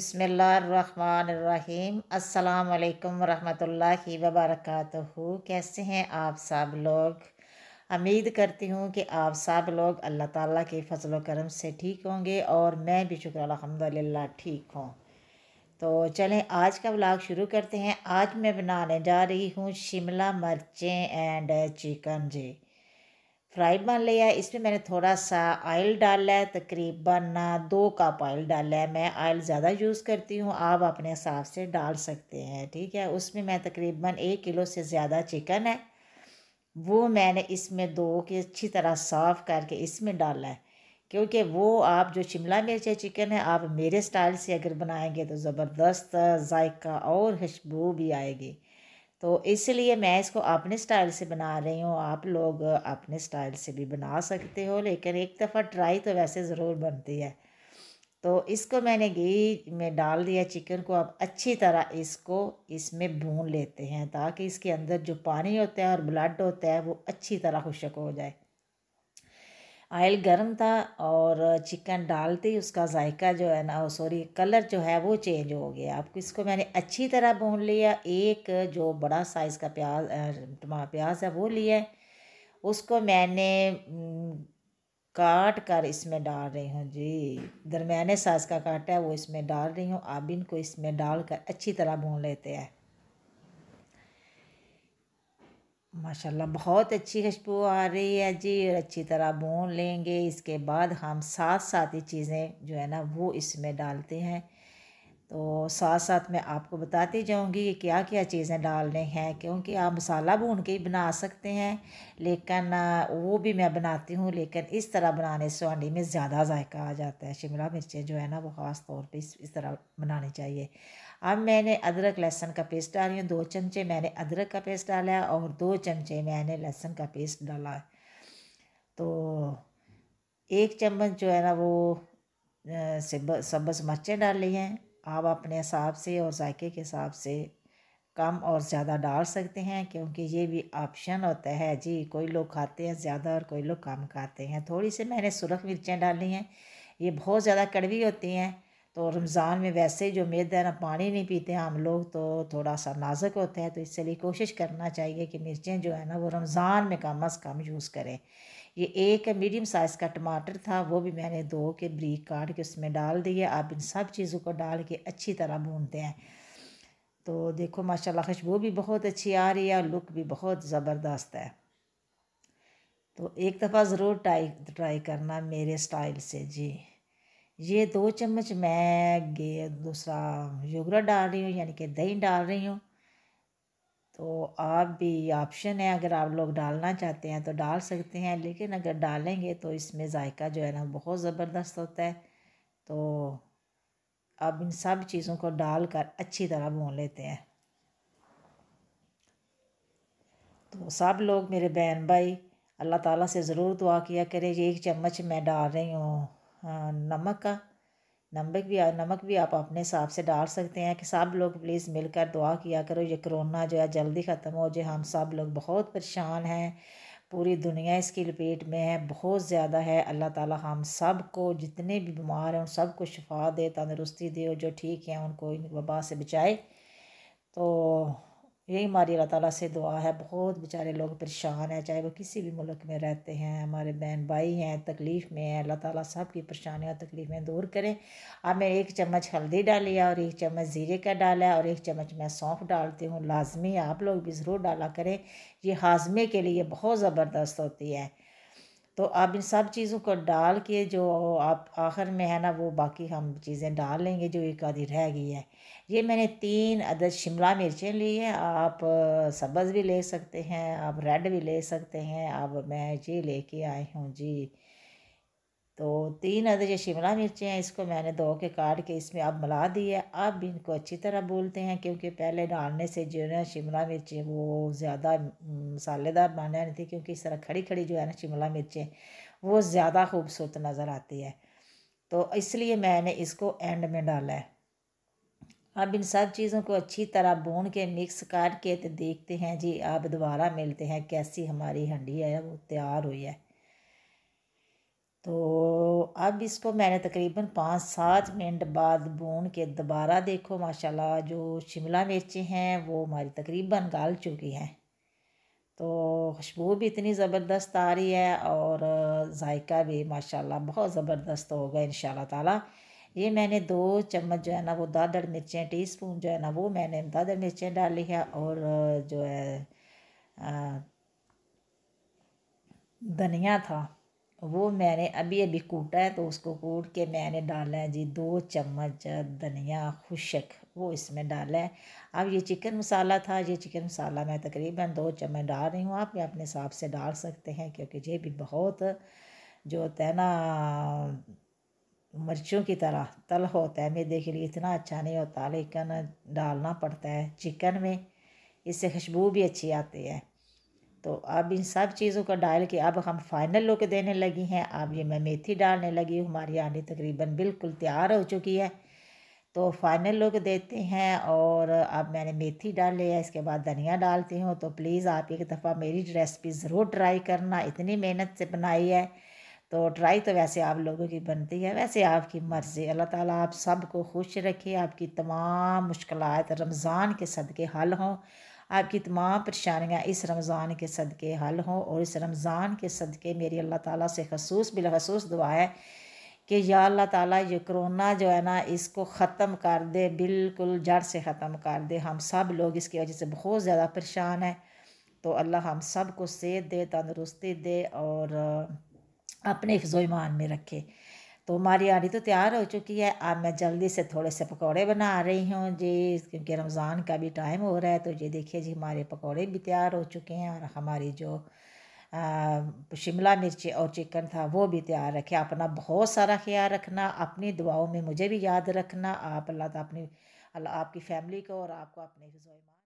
बिसमीम् अल्लाम वरहमतुल्लाहि वबरक कैसे हैं आप सब लोग उम्मीद करती हूँ कि आप सब लोग अल्लाह ताला के फजल करम से ठीक होंगे और मैं भी शुक्र अलहमदिल्ला ठीक हूँ तो चलें आज का ब्लॉग शुरू करते हैं आज मैं बनाने जा रही हूँ शिमला मिर्चें एंड चिकन जी फ्राई बन लिया है इसमें मैंने थोड़ा सा ऑयल डाला है तकरीबन दो कप ऑयल डाला है मैं ऑयल ज़्यादा यूज़ करती हूँ आप अपने हिसाब से डाल सकते हैं ठीक है उसमें मैं तकरीबन एक किलो से ज़्यादा चिकन है वो मैंने इसमें दो के अच्छी तरह साफ़ करके इसमें डाला है क्योंकि वो आप जो शिमला मिर्च है चिकन है आप मेरे स्टाइल से अगर बनाएंगे तो ज़बरदस्त जायका और खुशबू भी आएगी तो इसलिए मैं इसको अपने स्टाइल से बना रही हूँ आप लोग अपने स्टाइल से भी बना सकते हो लेकिन एक दफ़ा ट्राई तो वैसे ज़रूर बनती है तो इसको मैंने घी में डाल दिया चिकन को अब अच्छी तरह इसको इसमें भून लेते हैं ताकि इसके अंदर जो पानी होता है और ब्लड होता है वो अच्छी तरह खुशक हो जाए आयल गर्म था और चिकन डालते ही उसका जायका जो है ना सॉरी कलर जो है वो चेंज हो गया आपको इसको मैंने अच्छी तरह भून लिया एक जो बड़ा साइज़ का प्याज टमा प्याज है वो लिया उसको मैंने काट कर इसमें डाल रही हूँ जी दरमियाने साइज़ का काटा है वो इसमें डाल रही हूँ आप इनको इसमें डाल कर अच्छी तरह भून लेते हैं माशाल्लाह बहुत अच्छी खुशबू आ रही है जी और अच्छी तरह भून लेंगे इसके बाद हम साथ साथ ही चीज़ें जो है ना वो इसमें डालते हैं तो साथ साथ मैं आपको बताती जाऊंगी कि क्या क्या चीज़ें डालने हैं क्योंकि आप मसाला भून के ही बना सकते हैं लेकिन वो भी मैं बनाती हूँ लेकिन इस तरह बनाने से हांडी में ज़्यादा जायका आ जाता है शिमला मिर्चें जो है ना वो ख़ास तौर पर इस इस तरह बनानी चाहिए अब मैंने अदरक लहसुन का पेस्ट डाली हूँ दो चमचे मैंने अदरक का पेस्ट डाला है और दो चमचे मैंने लहसुन का पेस्ट डाला है तो एक चम्मच जो है ना वो सब्ज़ मिर्चें डाल ली हैं आप अपने हिसाब से और जायके के हिसाब से कम और ज़्यादा डाल सकते हैं क्योंकि ये भी ऑप्शन होता है जी कोई लोग खाते हैं ज़्यादा और कोई लोग कम खाते हैं थोड़ी सी मैंने सुरख मिर्चें डाली हैं ये बहुत ज़्यादा कड़वी होती हैं तो रमज़ान में वैसे जो मैदा ना पानी नहीं पीते हम लोग तो थोड़ा सा नाजुक होता है तो इसलिए कोशिश करना चाहिए कि मिर्चें जो है ना वो रमज़ान में कम अज़ कम यूज़ करें ये एक मीडियम साइज़ का टमाटर था वो भी मैंने दो के ब्रीक काट के उसमें डाल दिए आप इन सब चीज़ों को डाल के अच्छी तरह भूनते हैं तो देखो माशाल्लाह खुशबू भी बहुत अच्छी आ रही है लुक भी बहुत ज़बरदस्त है तो एक दफ़ा ज़रूर ट्राई ट्राई करना मेरे स्टाइल से जी ये दो चम्मच मैं दूसरा योगरा डाल रही हूँ यानी कि दही डाल रही हूँ तो आप भी ऑप्शन है अगर आप लोग डालना चाहते हैं तो डाल सकते हैं लेकिन अगर डालेंगे तो इसमें जायका जो है ना बहुत ज़बरदस्त होता है तो अब इन सब चीज़ों को डाल कर अच्छी तरह भून लेते हैं तो सब लोग मेरे बहन भाई अल्लाह ताला से ज़रूर दुआ किया करें ये एक चम्मच मैं डाल रही हूँ हाँ, नमक का नमक भी नमक भी आप अपने हिसाब से डाल सकते हैं कि सब लोग प्लीज़ मिलकर दुआ किया करो ये कोरोना जो है जल्दी ख़त्म हो जाए हम सब लोग बहुत परेशान हैं पूरी दुनिया इसकी लपेट में है बहुत ज़्यादा है अल्लाह ताला हम सब को जितने भी बीमार हैं उन सब को शफा दे तंदरुस्ती दे और जो ठीक हैं उनको इन वबा से बचाए तो यही हमारी अल्लाह ताला से दुआ है बहुत बेचारे लोग परेशान हैं चाहे वो किसी भी मुल्क में रहते हैं हमारे बहन भाई हैं तकलीफ़ में हैं अल्लाह ताला सब की परेशानियाँ तकलीफ़ें दूर करें अब मैं एक चम्मच हल्दी डाली है और एक चम्मच ज़ीरे का डाला है और एक चम्मच मैं सौंफ डालती हूँ लाजमी आप लोग भी ज़रूर डाला करें ये हाजमे के लिए बहुत ज़बरदस्त होती है तो आप इन सब चीज़ों को डाल के जो आप आखिर में है ना वो बाकी हम चीज़ें डाल लेंगे जो एक आधी रह गई है ये मैंने तीन अदर शिमला मिर्चें ली हैं आप सब्ज़ भी ले सकते हैं आप रेड भी ले सकते हैं अब मैं जी लेके आई हूँ जी तो तीन जो शिमला मिर्चें हैं इसको मैंने धो के काट के इसमें अब मिला दी है अब इनको अच्छी तरह भूलते हैं क्योंकि पहले डालने से जो है शिमला मिर्चें वो ज़्यादा मसालेदार बन जानी थी क्योंकि इस तरह खड़ी खड़ी जो है ना शिमला मिर्चें वो ज़्यादा खूबसूरत नज़र आती है तो इसलिए मैंने इसको एंड में डाला है अब इन सब चीज़ों को अच्छी तरह भून के मिक्स करके तो देखते हैं जी अब दोबारा मिलते हैं कैसी हमारी हंडी है वो तैयार हुई है तो अब इसको मैंने तकरीबन पाँच सात मिनट बाद भून के दोबारा देखो माशाल्लाह जो शिमला मिर्चें हैं वो हमारी तकरीबन गाल चुकी हैं तो खुशबू भी इतनी ज़बरदस्त आ रही है और जायका भी माशाल्लाह बहुत ज़बरदस्त होगा इन ताला ये मैंने दो चम्मच जो है ना वो दादड़ मिर्चें टी स्पून जो है ना वो मैंने दादड़ मिर्चें डाली है और जो है धनिया था वो मैंने अभी अभी कूटा है तो उसको कूट के मैंने डाला है जी दो चम्मच धनिया खुशक वो इसमें डाला है अब ये चिकन मसाला था ये चिकन मसाला मैं तकरीबन दो चम्मच डाल रही हूँ आप ये अपने हिसाब से डाल सकते हैं क्योंकि ये भी बहुत जो होता है ना मिर्चों की तरह तल होता है मेरे के लिए इतना अच्छा नहीं होता लेकिन डालना पड़ता है चिकन में इससे खुशबू भी अच्छी आती है तो अब इन सब चीज़ों का डाल के अब हम फाइनल लुक देने लगी हैं अब ये मैं मेथी डालने लगी हूँ हमारी आंटी तकरीबन बिल्कुल तैयार हो चुकी है तो फाइनल लुक देते हैं और अब मैंने मेथी डाल लिया इसके बाद धनिया डालती हूँ तो प्लीज़ आप एक दफ़ा मेरी रेसिपी ज़रूर ट्राई करना इतनी मेहनत से बनाई है तो ट्राई तो वैसे आप लोगों की बनती है वैसे आपकी मर्ज़ी अल्लाह ताला आप सबको खुश रखे आपकी तमाम मुश्किलात रमज़ान के सदक़े हल हों आपकी तमाम परेशानियाँ इस रमज़ान के सदक़े हल हों और इस रमज़ान के सदक़े मेरी अल्लाह ताला से खसूस बिलखसूस दुआ है कि या अल्लाह ताला ये कोरोना जो है ना इसको ख़त्म कर दे बिल्कुल जड़ से ख़त्म कर दे हम सब लोग इसकी वजह से बहुत ज़्यादा परेशान हैं तो अल्लाह हम सब को सेहत दे तंदरुस्ती दे और अपने हिफ्ज़ ईमान में रखे तो हमारी आड़ी तो तैयार हो चुकी है अब मैं जल्दी से थोड़े से पकौड़े बना रही हूँ जी क्योंकि रमज़ान का भी टाइम हो रहा है तो ये देखिए जी हमारे पकौड़े भी तैयार हो चुके हैं और हमारी जो शिमला मिर्ची और चिकन था वो भी तैयार रखे अपना बहुत सारा ख्याल रखना अपनी दुआओं में मुझे भी याद रखना आप अल्लाह अपनी अल्लाह आपकी फ़ैमिली को और आपको अपने